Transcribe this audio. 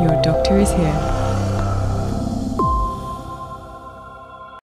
Your doctor is here.